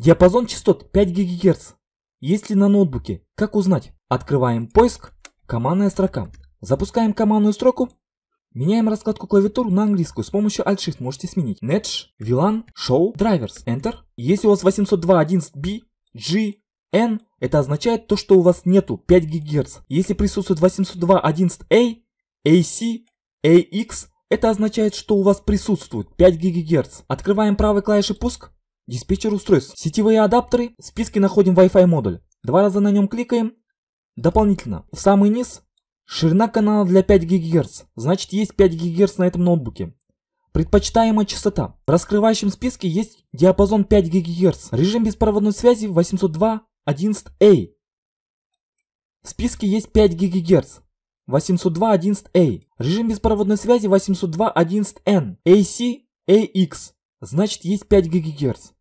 Диапазон частот 5 ГГц. Если на ноутбуке, как узнать? Открываем поиск, командная строка. Запускаем командную строку. Меняем раскладку клавиатуру на английскую с помощью Alt-Shift можете сменить. Netsh, VLAN, Show, Drivers, Enter. Если у вас 802.11b, G, N, это означает то, что у вас нету 5 ГГц. Если присутствует 802.11a, AC, AX, это означает, что у вас присутствует 5 ГГц. Открываем правой клавишей пуск, Диспетчер устройств. Сетевые адаптеры. В списке находим Wi-Fi модуль. Два раза на нем кликаем. Дополнительно, в самый низ ширина канала для 5 ГГц, значит есть 5 ГГц на этом ноутбуке. Предпочитаемая частота. В раскрывающем списке есть диапазон 5 ГГц, режим беспроводной связи 802.11a. В списке есть 5 ГГц, 802.11a, режим беспроводной связи 802.11n, AC, AX, значит есть 5 ГГц.